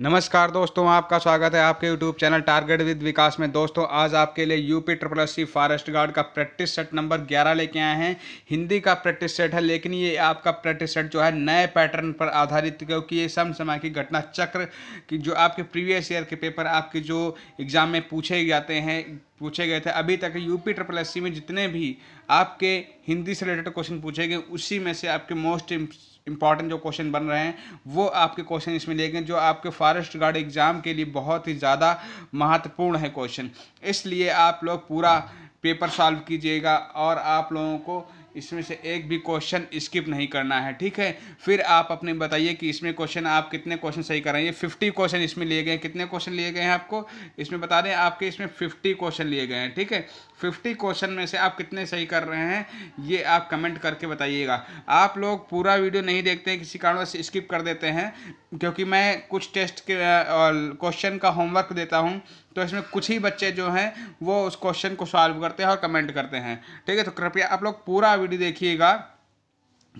नमस्कार दोस्तों आपका स्वागत है आपके YouTube channel target with Vikas में दोस्तों आज आपके लिए UP triple S C forest guard का प्रैक्टिस सेट नंबर 11 लेके आए हैं हिंदी का प्रैक्टिस सेट है लेकिन ये आपका प्रैक्टिस सेट जो है नए पैटर्न पर आधारित क्योंकि ये सम समय की घटना चक्र की जो आपके प्रीवियस ईयर के पेपर आपके जो एग्ज़ाम में पूछे जाते हैं पूछे गए थे अभी तक यूपी ट्रिपल एस में जितने भी आपके हिंदी से रिलेटेड क्वेश्चन पूछे गए उसी में से आपके मोस्ट इंपॉर्टेंट जो क्वेश्चन बन रहे हैं वो आपके क्वेश्चन इसमें लेंगे जो आपके फॉरेस्ट गार्ड एग्ज़ाम के लिए बहुत ही ज़्यादा महत्वपूर्ण है क्वेश्चन इसलिए आप लोग पूरा पेपर सॉल्व कीजिएगा और आप लोगों को इसमें से एक भी क्वेश्चन स्किप नहीं करना है ठीक है फिर आप अपने बताइए कि इसमें क्वेश्चन आप कितने क्वेश्चन सही कर रहे हैं फिफ्टी क्वेश्चन इसमें लिए गए कितने क्वेश्चन लिए गए हैं आपको इसमें बता दें आपके इसमें फिफ्टी क्वेश्चन लिए गए हैं ठीक है फिफ्टी क्वेश्चन में से आप कितने सही कर रहे हैं ये आप कमेंट करके बताइएगा आप लोग पूरा वीडियो नहीं देखते किसी कारणवश स्किप कर देते हैं क्योंकि मैं कुछ टेस्ट के क्वेश्चन का होमवर्क देता हूँ तो इसमें कुछ ही बच्चे जो हैं वो उस क्वेश्चन को सॉल्व करते हैं और कमेंट करते हैं ठीक है तो कृपया आप लोग पूरा वीडियो देखिएगा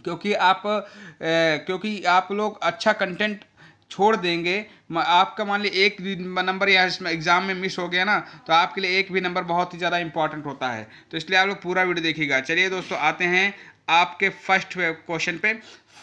क्योंकि आप ए, क्योंकि आप लोग अच्छा कंटेंट छोड़ देंगे आपका मान लीजिए एक नंबर या इसमें एग्ज़ाम में मिस हो गया ना तो आपके लिए एक भी नंबर बहुत ही ज़्यादा इंपॉर्टेंट होता है तो इसलिए आप लोग पूरा वीडियो देखिएगा चलिए दोस्तों आते हैं आपके फर्स्ट क्वेश्चन पे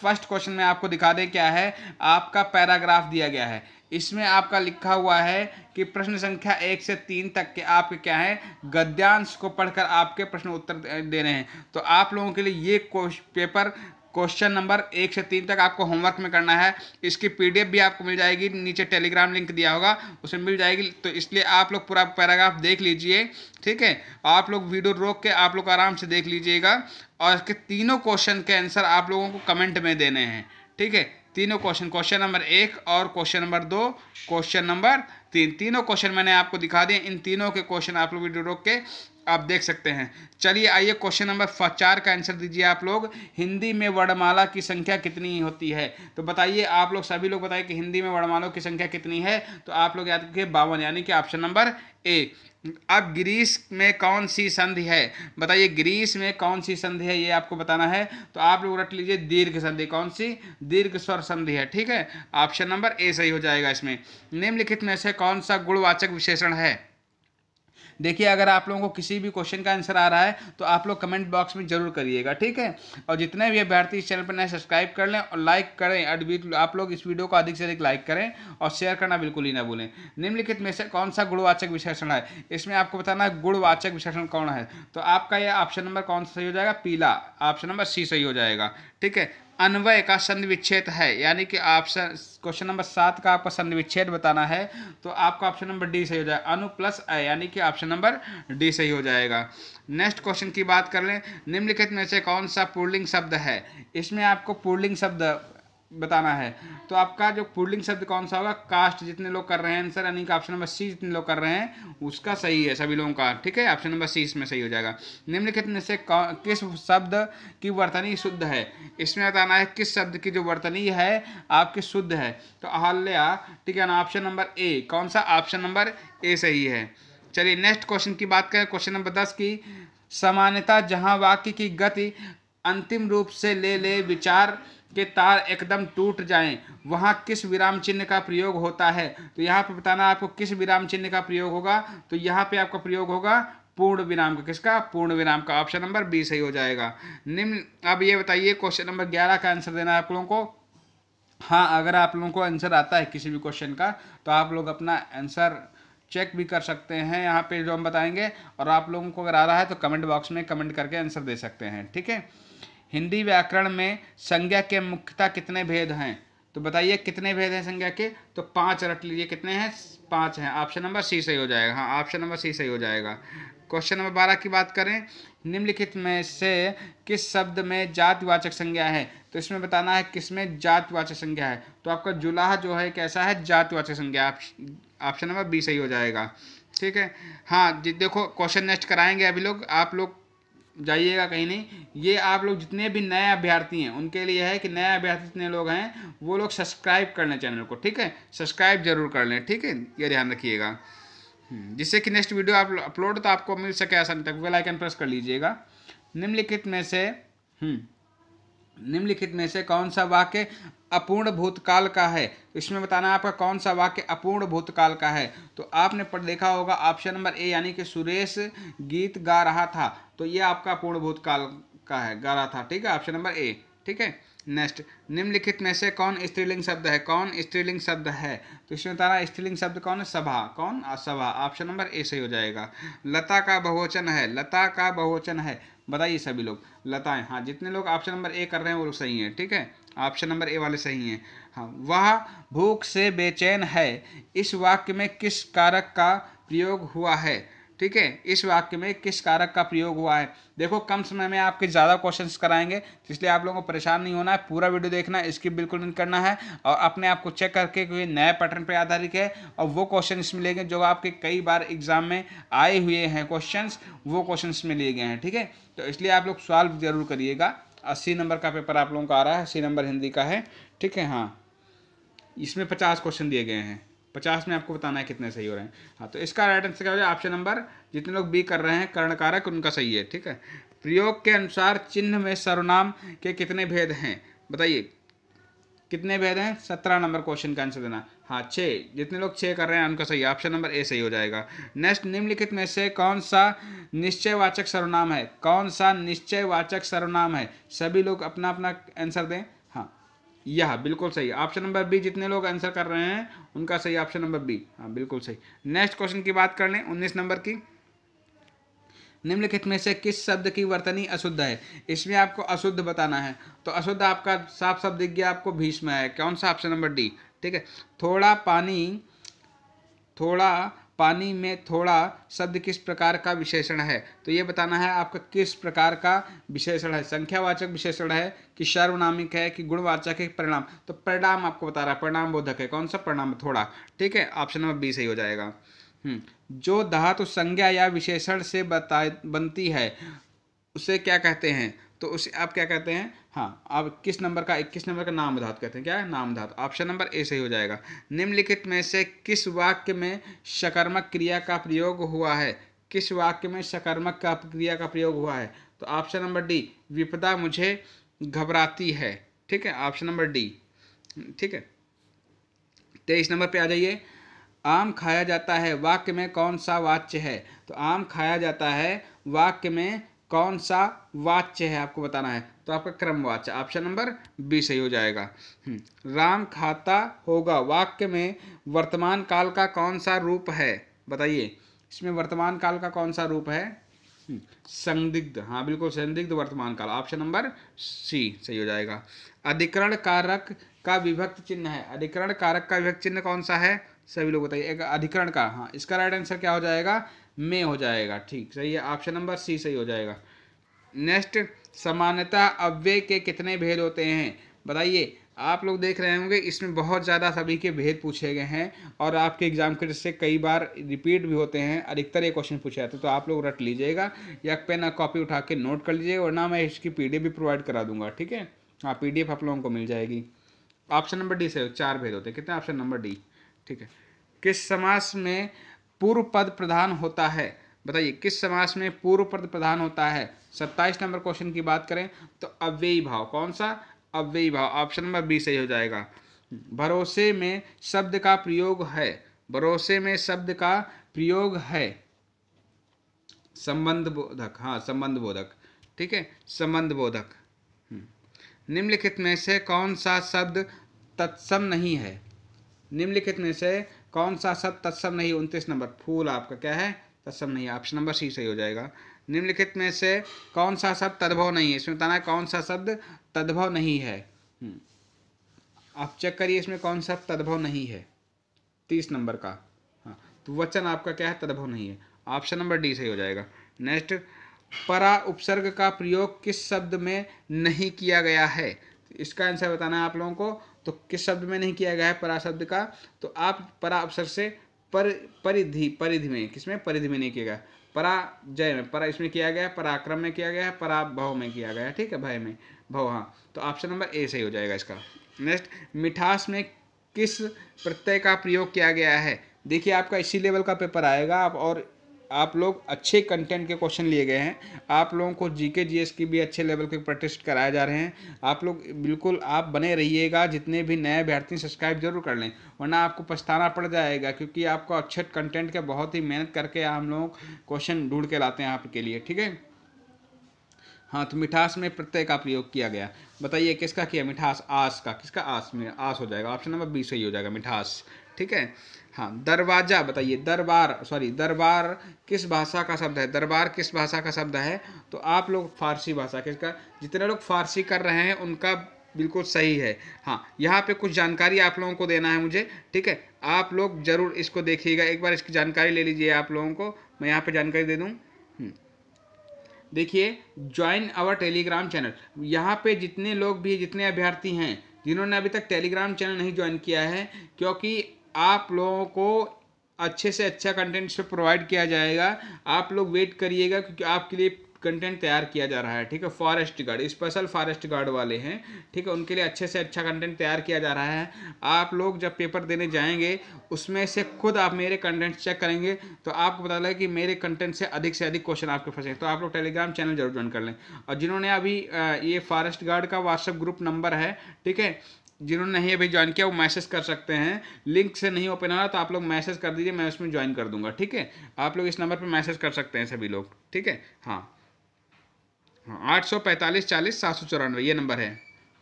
फर्स्ट क्वेश्चन में आपको दिखा दें क्या है आपका पैराग्राफ दिया गया है इसमें आपका लिखा हुआ है कि प्रश्न संख्या एक से तीन तक के आपके क्या है गद्यांश को पढ़कर आपके प्रश्न उत्तर दे रहे हैं तो आप लोगों के लिए ये पेपर क्वेश्चन नंबर एक से तीन तक आपको होमवर्क में करना है इसकी पीडीएफ भी आपको मिल जाएगी नीचे टेलीग्राम लिंक दिया होगा उसे मिल जाएगी तो इसलिए आप लोग पूरा पैराग्राफ देख लीजिए ठीक है आप लोग वीडियो रोक के आप लोग आराम से देख लीजिएगा और इसके तीनों क्वेश्चन के आंसर आप लोगों को कमेंट में देने हैं ठीक है तीनों क्वेश्चन क्वेश्चन नंबर एक और क्वेश्चन नंबर दो क्वेश्चन नंबर तीन तीनों क्वेश्चन मैंने आपको दिखा दिए इन तीनों के क्वेश्चन आप लोग वीडियो रोक के आप देख सकते हैं चलिए आइए क्वेश्चन नंबर चार का आंसर दीजिए आप लोग हिंदी में वर्णमाला की संख्या कितनी होती है तो बताइए आप लोग सभी लोग बताइए कि हिंदी में वर्णमालों की संख्या कितनी है तो आप लोग याद रखिए बावन यानी कि ऑप्शन नंबर ए अब ग्रीस में कौन सी संधि है बताइए ग्रीस में कौन सी संधि है ये आपको बताना है तो आप लोग रख लीजिए दीर्घ संधि कौन सी दीर्घ स्वर संधि है ठीक है ऑप्शन नंबर ए सही हो जाएगा इसमें निम्नलिखित में से कौन सा गुणवाचक विशेषण है देखिए अगर आप लोगों को किसी भी क्वेश्चन का आंसर आ रहा है तो आप लोग कमेंट बॉक्स में जरूर करिएगा ठीक है और जितने भी अभ्यर्थी इस चैनल पर नए सब्सक्राइब कर लें और लाइक करें आप लोग इस वीडियो को अधिक से अधिक लाइक करें और शेयर करना बिल्कुल ही ना भूलें निम्नलिखित में से कौन सा गुणवाचक विशेषण है इसमें आपको बताना है गुणवाचक विशेषण कौन है तो आपका यह ऑप्शन नंबर कौन सा सही हो जाएगा पीला ऑप्शन नंबर सी सही हो जाएगा ठीक है अन्वय का संधि विच्छेद है यानी कि ऑप्शन क्वेश्चन नंबर सात का आपका संधि विच्छेद बताना है तो आपका ऑप्शन नंबर डी सही हो जाए अनु प्लस ए यानी कि ऑप्शन नंबर डी सही हो जाएगा नेक्स्ट क्वेश्चन की बात कर लें निम्नलिखित में से कौन सा पुर्लिंग शब्द है इसमें आपको पुर्लिंग शब्द बताना है तो आपका जो पुडलिंग शब्द कौन सा होगा कास्ट जितने लोग कर रहे हैं आंसर यानी कि ऑप्शन नंबर सी जितने लोग कर रहे हैं उसका सही है सभी लोगों का ठीक है ऑप्शन नंबर सी इसमें सही हो जाएगा निम्नलिखित में से किस शब्द की वर्तनी शुद्ध है इसमें बताना है किस शब्द की जो वर्तनी है आपकी शुद्ध है तो अहल्या ठीक है ना ऑप्शन नंबर ए कौन सा ऑप्शन नंबर ए सही है चलिए नेक्स्ट क्वेश्चन की बात करें क्वेश्चन नंबर दस की सामान्यता जहाँ वाक्य की गति अंतिम रूप से ले ले विचार के तार एकदम टूट जाएं वहाँ किस विराम चिन्ह का प्रयोग होता है तो यहाँ पे बताना आपको किस विराम चिन्ह का प्रयोग होगा तो यहाँ पे आपका प्रयोग होगा पूर्ण विराम का किसका पूर्ण विराम का ऑप्शन नंबर बी सही हो जाएगा निम्न अब ये बताइए क्वेश्चन नंबर ग्यारह का आंसर देना है आप लोगों को हाँ अगर आप लोगों को आंसर आता है किसी भी क्वेश्चन का तो आप लोग अपना आंसर चेक भी कर सकते हैं यहाँ पे जो हम बताएंगे और आप लोगों को अगर आ रहा है तो कमेंट बॉक्स में कमेंट करके आंसर दे सकते हैं ठीक है हिंदी व्याकरण में संज्ञा के मुख्यता कितने भेद हैं तो बताइए कितने भेद हैं संज्ञा के तो पांच रख लीजिए कितने हैं पांच हैं ऑप्शन नंबर सी सही हो जाएगा हाँ ऑप्शन नंबर सी सही हो जाएगा क्वेश्चन नंबर बारह की बात करें निम्नलिखित में से किस शब्द में जातवाचक संज्ञा है तो इसमें बताना है किस में जातवाचक संज्ञा है तो आपका जुलाह जो है कैसा है जातवाचक संज्ञा ऑप्शन नंबर बी सही हो जाएगा ठीक है हाँ जी देखो क्वेश्चन नेक्स्ट कराएंगे अभी लोग आप लोग जाइएगा कहीं नहीं ये आप लोग जितने भी नए अभ्यर्थी हैं उनके लिए है कि नए अभ्यर्थी जितने लोग हैं वो लोग सब्सक्राइब कर लें चैनल को ठीक है सब्सक्राइब जरूर कर लें ठीक है ये ध्यान रखिएगा हम्म, जिससे कि नेक्स्ट वीडियो आप अपलोड तो आपको मिल सके आसानी तक बेल आइकन प्रेस कर लीजिएगा निम्नलिखित में से हम्म, निम्नलिखित में से कौन सा वाक्य अपूर्ण भूतकाल का है तो इसमें बताना आपका कौन सा वाक्य अपूर्ण भूतकाल का है तो आपने पढ़ देखा होगा ऑप्शन नंबर ए यानी कि सुरेश गीत गा रहा था तो ये आपका पूर्ण काल का है गारा था ठीक है ऑप्शन नंबर ए ठीक है नेक्स्ट निम्नलिखित में से कौन स्त्रीलिंग शब्द है कौन स्त्रीलिंग शब्द है तो इसमें बताना स्त्रीलिंग शब्द कौन है सभा कौन सभा ऑप्शन नंबर ए सही हो जाएगा लता का बहुवचन है लता का बहुवचन है बताइए सभी लोग लताएं हाँ जितने लोग ऑप्शन नंबर ए कर रहे हैं वो लोग सही है ठीक है ऑप्शन नंबर ए वाले सही हैं हाँ वह भूख से बेचैन है इस वाक्य में किस कारक का प्रयोग हुआ है ठीक है इस वाक्य में किस कारक का प्रयोग हुआ है देखो कम समय में आपके ज़्यादा क्वेश्चंस कराएंगे इसलिए आप लोगों को परेशान नहीं होना है पूरा वीडियो देखना है इसकी बिल्कुल नहीं करना है और अपने आप को चेक करके क्योंकि नए पैटर्न पर आधारित है और वो क्वेश्चन इसमें लिए गए जो आपके कई बार एग्जाम में आए हुए हैं क्वेश्चन वो क्वेश्चन इसमें लिए गए हैं ठीक है तो इसलिए आप लोग सॉल्व ज़रूर करिएगा अस्सी नंबर का पेपर आप लोगों का आ रहा है अस्सी नंबर हिंदी का है ठीक है हाँ इसमें पचास क्वेश्चन दिए गए हैं पचास में आपको बताना है कितने सही हो रहे हैं हाँ तो इसका राइट आंसर क्या हो जाए ऑप्शन नंबर जितने लोग बी कर रहे हैं कर्ण कारक उनका सही है ठीक है प्रयोग के अनुसार चिन्ह में सर्वनाम के कितने भेद हैं बताइए कितने भेद हैं सत्रह नंबर क्वेश्चन का आंसर देना हाँ छः जितने लोग छः कर रहे हैं उनका सही ऑप्शन नंबर ए सही हो जाएगा नेक्स्ट निम्नलिखित में से कौन सा निश्चयवाचक सर्वनाम है कौन सा निश्चयवाचक सर्वनाम है सभी लोग अपना अपना आंसर दें यह बिल्कुल सही ऑप्शन नंबर बी जितने लोग आंसर कर रहे हैं उनका सही ऑप्शन नंबर बी हाँ बिल्कुल सही नेक्स्ट क्वेश्चन की बात कर लें उन्नीस नंबर की निम्नलिखित में से किस शब्द की वर्तनी अशुद्ध है इसमें आपको अशुद्ध बताना है तो अशुद्ध आपका साफ शब्द दिख गया आपको भीष्म है कौन सा ऑप्शन नंबर डी ठीक है थोड़ा पानी थोड़ा पानी में थोड़ा शब्द किस प्रकार का विशेषण है तो ये बताना है आपका किस प्रकार का विशेषण है संख्यावाचक विशेषण है कि सर्वनामिक है कि गुणवाचक है परिणाम तो परिणाम आपको बता रहा है परिणाम बोधक है कौन सा परिणाम थोड़ा ठीक है ऑप्शन नंबर बी सही हो जाएगा हम्म। जो धातु संज्ञा या विशेषण से बता बनती है उसे क्या कहते हैं तो उसे आप क्या कहते हैं हाँ आप किस नंबर का इक्कीस नंबर का नाम धातु कहते हैं क्या है नाम धातु ऑप्शन नंबर ए सही हो जाएगा निम्नलिखित में से किस वाक्य में सकर्मक क्रिया का प्रयोग हुआ है किस वाक्य में सकर्मक का क्रिया का प्रयोग हुआ है तो ऑप्शन नंबर डी विपदा मुझे घबराती है ठीक है ऑप्शन नंबर डी ठीक है तेईस नंबर पे आ जाइए आम खाया जाता है वाक्य में कौन सा वाच्य है तो आम खाया जाता है वाक्य में कौन सा वाच्य है आपको बताना है तो आपका क्रम वाच्य ऑप्शन नंबर बी सही हो जाएगा हम्म, राम खाता होगा वाक्य में वर्तमान काल का कौन सा रूप है बताइए इसमें वर्तमान काल का कौन सा रूप है हम्म, संदिग्ध हाँ बिल्कुल संदिग्ध वर्तमान काल ऑप्शन नंबर सी सही हो जाएगा अधिकरण कारक का विभक्त चिन्ह है अधिकरण कारक का विभक्त चिन्ह कौन सा है सभी लोग बताइए अधिकरण का हाँ इसका राइट आंसर क्या हो जाएगा में हो जाएगा ठीक सही है ऑप्शन नंबर सी सही हो जाएगा नेक्स्ट सामान्यता अव्यय के कितने भेद होते हैं बताइए आप लोग देख रहे होंगे इसमें बहुत ज़्यादा सभी के भेद पूछे गए हैं और आपके एग्जाम के जैसे कई बार रिपीट भी होते हैं अधिकतर ये क्वेश्चन पूछे जाते हैं तो आप लोग रट लीजिएगा या पेन और कॉपी उठा के नोट कर लीजिए वरना मैं इसकी पी भी प्रोवाइड करा दूंगा ठीक है हाँ पी आप लोगों को मिल जाएगी ऑप्शन नंबर डी से चार भेद होते हैं कितने ऑप्शन नंबर डी ठीक है किस समास में पूर्व पद प्रधान होता है बताइए किस समास में पूर्व पद प्रधान होता है सत्ताईस नंबर क्वेश्चन की बात करें तो अव्ययी भाव कौन सा अव्ययी भाव ऑप्शन नंबर बी सही हो जाएगा भरोसे में शब्द का प्रयोग है भरोसे में शब्द का प्रयोग है संबंध बोधक हाँ संबंध बोधक ठीक है संबंध बोधक हम्म। निम्नलिखित में से कौन सा शब्द तत्सम नहीं है निम्नलिखित में से कौन सा शब्द तत्सम नहीं उनतीस नंबर फूल आपका क्या है तत्सम नहीं ऑप्शन नंबर सी सही हो जाएगा निम्नलिखित में से कौन सा शब्द तद्भव नहीं है इसमें बताना है कौन सा शब्द तद्भव नहीं है हम्म। आप चेक करिए इसमें कौन सा तद्भव नहीं है तीस नंबर का हाँ तो वचन आपका क्या है तद्भव नहीं है ऑप्शन नंबर डी सही हो जाएगा नेक्स्ट परा उपसर्ग का प्रयोग किस शब्द में नहीं किया गया है इसका आंसर बताना है आप लोगों को तो किस शब्द में नहीं किया गया है परा शब्द का तो आप परा अवसर से पर परिधि परिधि में किसमें परिधि में नहीं किया गया पराजय में परा इसमें किया गया है पराक्रम में किया गया है पराभव में किया गया है ठीक है भय में भव हाँ तो ऑप्शन नंबर ए सही हो जाएगा इसका नेक्स्ट मिठास में किस प्रत्यय का प्रयोग किया गया है देखिए आपका इसी लेवल का पेपर आएगा आप और आप लोग अच्छे कंटेंट के क्वेश्चन लिए गए हैं आप लोगों को जीके जीएस की भी अच्छे लेवल के प्रटेस्ट कराए जा रहे हैं आप लोग बिल्कुल आप बने रहिएगा जितने भी नए अभ्यर्थी सब्सक्राइब जरूर कर लें वरना आपको पछताना पड़ जाएगा क्योंकि आपको अच्छे कंटेंट के बहुत ही मेहनत करके हम लोग क्वेश्चन ढूंढ के लाते हैं आपके लिए ठीक है हाँ तो मिठास में प्रत्यय का प्रयोग किया गया बताइए किसका किया मिठास आस का किसका आस में आस हो जाएगा ऑप्शन नंबर बी सही हो जाएगा मिठास ठीक है हाँ दरवाज़ा बताइए दरबार सॉरी दरबार किस भाषा का शब्द है दरबार किस भाषा का शब्द है तो आप लोग फारसी भाषा किसका जितने लोग फारसी कर रहे हैं उनका बिल्कुल सही है हाँ यहाँ पे कुछ जानकारी आप लोगों को देना है मुझे ठीक है आप लोग ज़रूर इसको देखिएगा एक बार इसकी जानकारी ले लीजिए आप लोगों को मैं यहाँ पर जानकारी दे दूँ हम्म, देखिए ज्वाइन आवर टेलीग्राम चैनल यहाँ पे जितने लोग भी जितने अभ्यर्थी हैं जिन्होंने अभी तक टेलीग्राम चैनल नहीं ज्वाइन किया है क्योंकि आप लोगों को अच्छे से अच्छा कंटेंट से प्रोवाइड किया जाएगा आप लोग वेट करिएगा क्योंकि आपके लिए कंटेंट तैयार किया जा रहा है ठीक है forest guard special forest guard वाले हैं ठीक है उनके लिए अच्छे से अच्छा कंटेंट तैयार किया जा रहा है आप लोग जब पेपर देने जाएंगे उसमें से खुद आप मेरे कंटेंट चेक करेंगे तो आपको पता लगे कि मेरे कंटेंट से अधिक से अधिक क्वेश्चन आपके फंसे तो आप लोग टेलीग्राम चैनल जरूर ज्वाइन कर लें और जिन्होंने अभी ये फॉरेस्ट गार्ड का व्हाट्सअप ग्रुप नंबर है ठीक है जिन्होंने नहीं अभी ज्वाइन किया वो मैसेज कर सकते हैं लिंक से नहीं ओपन आ रहा तो आप लोग मैसेज कर दीजिए मैं उसमें ज्वाइन कर दूंगा ठीक है आप लोग इस नंबर पर मैसेज कर सकते हैं सभी लोग ठीक है हाँ हाँ आठ सौ पैंतालीस चालीस सात सौ चौरानवे ये नंबर है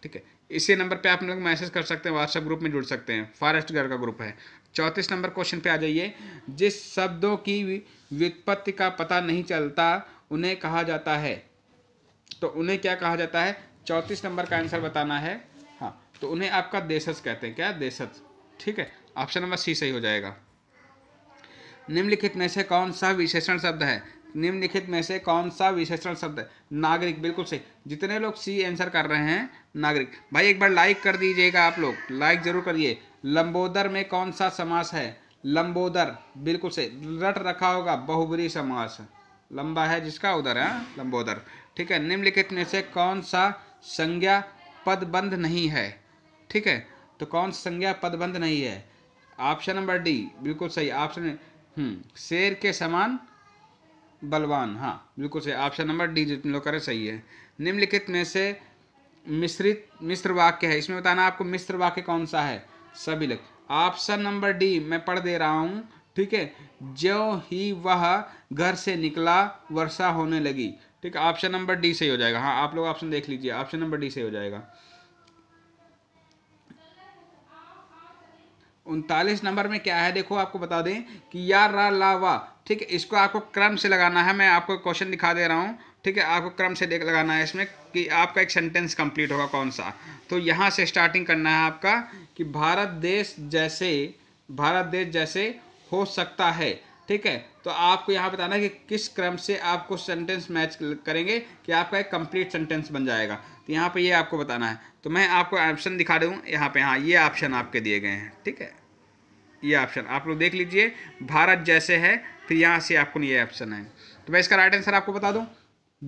ठीक है इसी नंबर पे आप लोग मैसेज कर सकते हैं व्हाट्सएप ग्रुप में जुड़ सकते हैं फॉरेस्ट घर का ग्रुप है चौंतीस नंबर क्वेश्चन पे आ जाइए जिस शब्दों की व्युत्पत्ति का पता नहीं चलता उन्हें कहा जाता है तो उन्हें क्या कहा जाता है चौंतीस नंबर का आंसर बताना है हाँ तो उन्हें आपका देशज कहते हैं क्या देशज ठीक है ऑप्शन नंबर सी सही हो जाएगा निम्नलिखित में से कौन सा विशेषण शब्द है निम्नलिखित में से कौन सा विशेषण शब्द है नागरिक बिल्कुल सही जितने लोग सी आंसर कर रहे हैं नागरिक भाई एक बार लाइक कर दीजिएगा आप लोग लाइक जरूर करिए लंबोदर में कौन सा समास है लंबोदर बिल्कुल सही रट रखा होगा बहुबरी समास लंबा है जिसका उधर है हाँ? लंबोदर ठीक है निम्नलिखित में से कौन सा संज्ञा पदबंध नहीं है ठीक है तो कौन सी संज्ञा पदबंध नहीं है ऑप्शन नंबर डी बिल्कुल सही ऑप्शन हम्म, शेर के समान बलवान हाँ बिल्कुल सही ऑप्शन नंबर डी जितने लोग करें सही है निम्नलिखित में से मिश्रित मिश्र वाक्य है इसमें बताना आपको मिश्र वाक्य कौन सा है सभी लोग ऑप्शन नंबर डी मैं पढ़ दे रहा हूँ ठीक है जो ही वह घर से निकला वर्षा होने लगी ठीक है ऑप्शन नंबर डी सही हो जाएगा हाँ आप लोग ऑप्शन देख लीजिए ऑप्शन नंबर डी सही हो जाएगा उनतालीस नंबर में क्या है देखो आपको बता दें कि यार रा ला वा ठीक है इसको आपको क्रम से लगाना है मैं आपको क्वेश्चन दिखा दे रहा हूँ ठीक है आपको क्रम से देख लगाना है इसमें कि आपका एक सेंटेंस कंप्लीट होगा कौन सा तो यहाँ से स्टार्टिंग करना है आपका कि भारत देश जैसे भारत देश जैसे हो सकता है ठीक है तो आपको यहाँ बताना है कि किस क्रम से आपको सेंटेंस मैच करेंगे कि आपका एक कंप्लीट सेंटेंस बन जाएगा तो यहाँ पे ये यह आपको बताना है तो मैं आपको ऑप्शन दिखा रहा हूँ यहाँ पे हाँ ये ऑप्शन आपके दिए गए हैं ठीक है ये ऑप्शन आप लोग देख लीजिए भारत जैसे है फिर यहाँ से आपको ये ऑप्शन है तो मैं इसका राइट आंसर आपको बता दूँ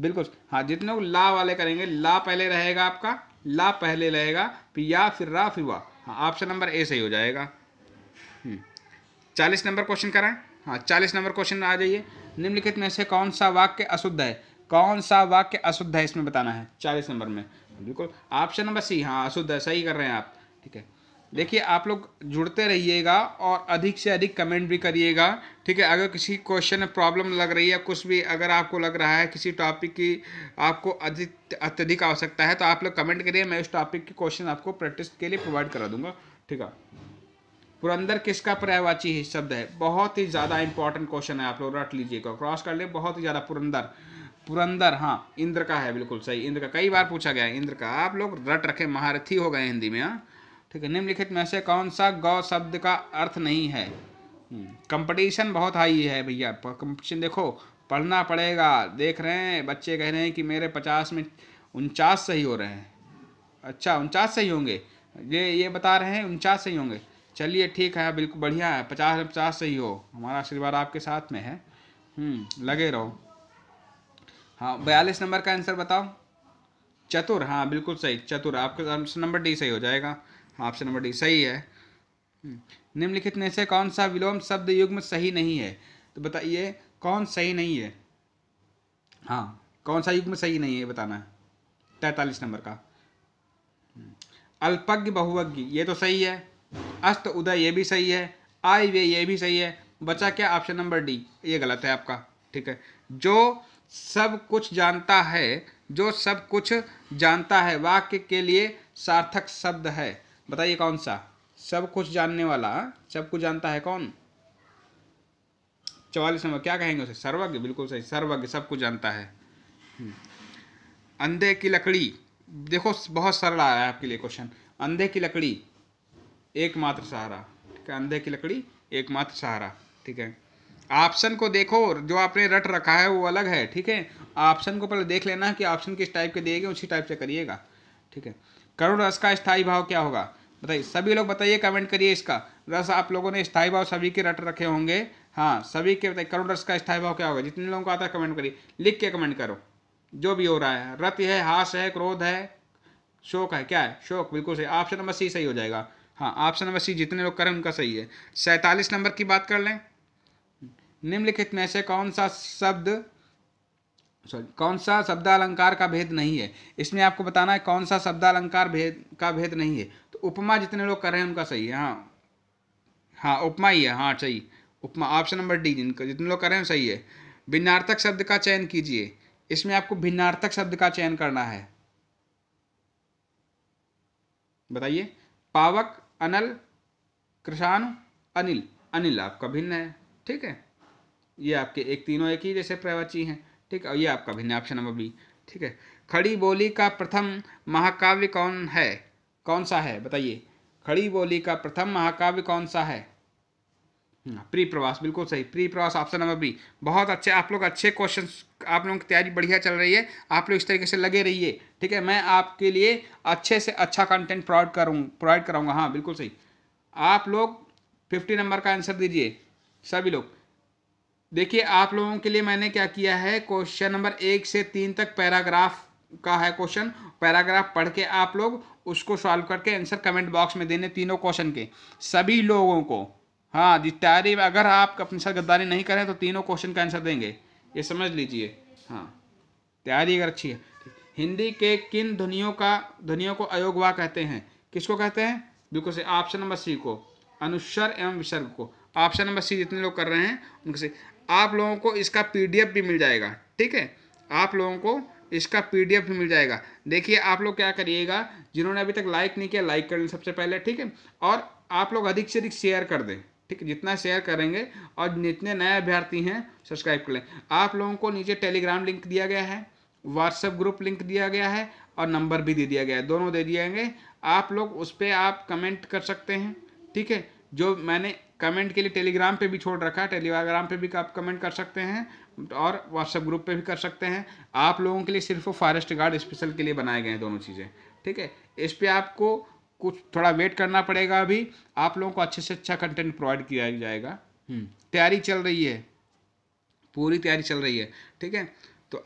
बिल्कुल हाँ जितने लोग ला वाले करेंगे ला पहले रहेगा आपका ला पहले रहेगा फिर या फिर रा फिर वाह हाँ ऑप्शन नंबर ए सही हो जाएगा हम्म। चालीस नंबर क्वेश्चन कराएं हाँ चालीस नंबर क्वेश्चन आ जाइए निम्नलिखित में से कौन सा वाक्य अशुद्ध है कौन सा वाक्य अशुद्ध है इसमें बताना है चालीस नंबर में बिल्कुल ऑप्शन नंबर सी हाँ अशुद्ध है सही कर रहे हैं आप ठीक है देखिए आप लोग जुड़ते रहिएगा और अधिक से अधिक कमेंट भी करिएगा ठीक है अगर किसी क्वेश्चन में प्रॉब्लम लग रही है कुछ भी अगर आपको लग रहा है किसी टॉपिक की आपको अधिक अत्यधिक आवश्यकता है तो आप लोग कमेंट करिए मैं उस टॉपिक के क्वेश्चन आपको प्रैक्टिस के लिए प्रोवाइड करा दूंगा ठीक है पुरंदर किसका पर्यायवाची शब्द है बहुत ही ज़्यादा इंपॉर्टेंट क्वेश्चन है आप लोग रट लीजिएगा क्रॉस कर ले बहुत ही ज़्यादा पुरंदर पुरंदर हाँ इंद्र का है बिल्कुल सही इंद्र का कई बार पूछा गया है इंद्र का आप लोग रट रखे महारथी हो गए हिंदी में हाँ ठीक है निम्नलिखित में से कौन सा गौ शब्द का अर्थ नहीं है कंपटीशन हम्म, बहुत हाई है भैया कंपटीशन देखो पढ़ना पड़ेगा देख रहे हैं बच्चे कह रहे हैं कि मेरे पचास में उनचास सही हो रहे हैं अच्छा उनचास सही होंगे ये ये बता रहे हैं उनचास सही होंगे चलिए ठीक है बिल्कुल बढ़िया है पचास पचास सही हो हमारा आशीर्वाद आपके साथ में है हम्म, लगे रहो हाँ बयालीस नंबर का आंसर बताओ चतुर हाँ बिल्कुल सही चतुर आपके नंबर डी सही हो जाएगा हाँ ऑप्शन नंबर डी सही है हम्म, निम्नलिखित में से कौन सा विलोम शब्द युग्म सही नहीं है तो बताइए कौन सही नहीं है हाँ कौन सा युग्म सही नहीं है बताना है तैंतालीस नंबर का हम्म, अल्पज्ञ बहुवज्ञ ये तो सही है अस्त उदय ये भी सही है आय व्यय ये भी सही है बचा क्या ऑप्शन नंबर डी ये गलत है आपका ठीक है जो सब कुछ जानता है जो सब कुछ जानता है वाक्य के लिए सार्थक शब्द है बताइए कौन सा सब कुछ जानने वाला हाँ? सब कुछ जानता है कौन चौवालीस नंबर क्या कहेंगे उसे सर्वज्ञ बिल्कुल सही सर्वज्ञ सब कुछ जानता है हम्म। अंधे की लकड़ी देखो बहुत सरल आया है आपके लिए क्वेश्चन अंधे की लकड़ी एकमात्र सहारा ठीक है अंधे की लकड़ी एकमात्र सहारा ठीक है ऑप्शन को देखो जो आपने रट रखा है वो अलग है ठीक है ऑप्शन को पहले देख लेना कि ऑप्शन किस टाइप के दिए उसी टाइप से करिएगा ठीक है करुण रस का स्थायी भाव क्या होगा बताइए सभी लोग बताइए कमेंट करिए इसका रस आप लोगों ने स्थायी भाव सभी के रट रखे होंगे हाँ सभी के बताइए करुण रस का स्थायी भाव क्या होगा जितने लोगों को आता है कमेंट करिए लिख के कमेंट करो जो भी हो रहा है रत है हास है क्रोध है शोक है क्या है शोक बिल्कुल सही ऑप्शन नंबर सी सही हो जाएगा हाँ ऑप्शन नंबर सी जितने लोग करें उनका सही है सैंतालीस नंबर की बात कर लें निम्नलिखित में से कौन सा शब्द सॉरी कौन सा शब्दालंकार का भेद नहीं है इसमें आपको बताना है कौन सा शब्दालंकार भेद का भेद नहीं है तो उपमा जितने लोग कर रहे हैं उनका सही है हाँ हाँ उपमा ही है हाँ सही उपमा ऑप्शन नंबर डी जिनका जितने लोग कर रहे हैं सही है भिन्नार्थक शब्द का चयन कीजिए इसमें आपको भिन्नार्थक शब्द का चयन करना है बताइए पावक अनल कृषाणु अनिल अनिल आपका भिन्न है ठीक है ये आपके एक तीनों एक ही जैसे प्रवची हैं ठीक है और ये आपका भिन्न ऑप्शन नंबर बी ठीक है खड़ी बोली का प्रथम महाकाव्य कौन है कौन सा है बताइए खड़ी बोली का प्रथम महाकाव्य कौन सा है हम्म, प्री प्रवास बिल्कुल सही प्री प्रवास ऑप्शन नंबर बी बहुत अच्छे आप लोग अच्छे क्वेश्चन आप लोगों की तैयारी बढ़िया चल रही है आप लोग इस तरीके से लगे रहिए ठीक है मैं आपके लिए अच्छे से अच्छा कंटेंट प्रोवाइड करूँ प्रोवाइड कराऊँगा हाँ बिल्कुल सही आप लोग फिफ्टी नंबर का आंसर दीजिए सभी लोग देखिए आप लोगों के लिए मैंने क्या किया है क्वेश्चन नंबर एक से तीन तक पैराग्राफ का है क्वेश्चन पैराग्राफ पढ़ के आप लोग उसको सॉल्व करके आंसर कमेंट बॉक्स में देने तीनों क्वेश्चन के सभी लोगों को हाँ तैयारी अगर आप अपने साथ गद्दारी नहीं करें तो तीनों क्वेश्चन का आंसर देंगे ये समझ लीजिए हाँ तैयारी अगर अच्छी है हिंदी के किन ध्वनियों का ध्वनियों को अयोगवा कहते हैं किसको कहते हैं बिल्कुल से ऑप्शन नंबर सी को अनुसर एवं विसर्ग को ऑप्शन नंबर सी जितने लोग कर रहे हैं उनके से आप लोगों को इसका पीडीएफ भी मिल जाएगा ठीक है आप लोगों को इसका पीडीएफ भी मिल जाएगा देखिए आप लोग क्या करिएगा जिन्होंने अभी तक लाइक नहीं किया लाइक कर लें सबसे पहले ठीक है और आप लोग अधिक से अधिक शेयर कर दें ठीक है जितना शेयर करेंगे और जितने नए अभ्यर्थी हैं सब्सक्राइब कर लें आप लोगों को नीचे टेलीग्राम लिंक दिया गया है व्हाट्सएप ग्रुप लिंक दिया गया है और नंबर भी दे दिया गया है दोनों दे दिए गए आप लोग उस पर आप कमेंट कर सकते हैं ठीक है जो मैंने कमेंट के लिए टेलीग्राम पे भी छोड़ रखा है टेलीग्राम पे भी आप कमेंट कर सकते हैं और व्हाट्सएप ग्रुप पे भी कर सकते हैं आप लोगों के लिए सिर्फ फॉरेस्ट गार्ड स्पेशल के लिए बनाए गए हैं दोनों चीज़ें ठीक है इस पर आपको कुछ थोड़ा वेट करना पड़ेगा अभी आप लोगों को अच्छे से अच्छा कंटेंट प्रोवाइड किया जाएगा हम्म। तैयारी चल रही है पूरी तैयारी चल रही है ठीक है तो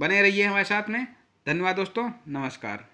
बने रहिए हमारे साथ में धन्यवाद दोस्तों नमस्कार